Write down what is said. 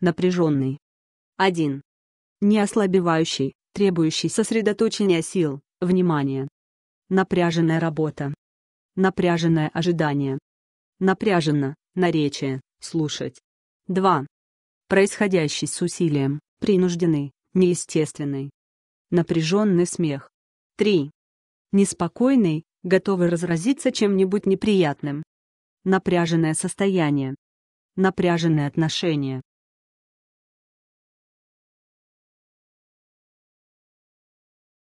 напряженный. 1. Не ослабевающий, требующий сосредоточения сил, внимания. Напряженная работа. Напряженное ожидание. Напряженно, наречие, слушать. 2. Происходящий с усилием, принужденный, неестественный. Напряженный смех. 3. Неспокойный, готовый разразиться чем-нибудь неприятным. Напряженное состояние. Напряженные отношения.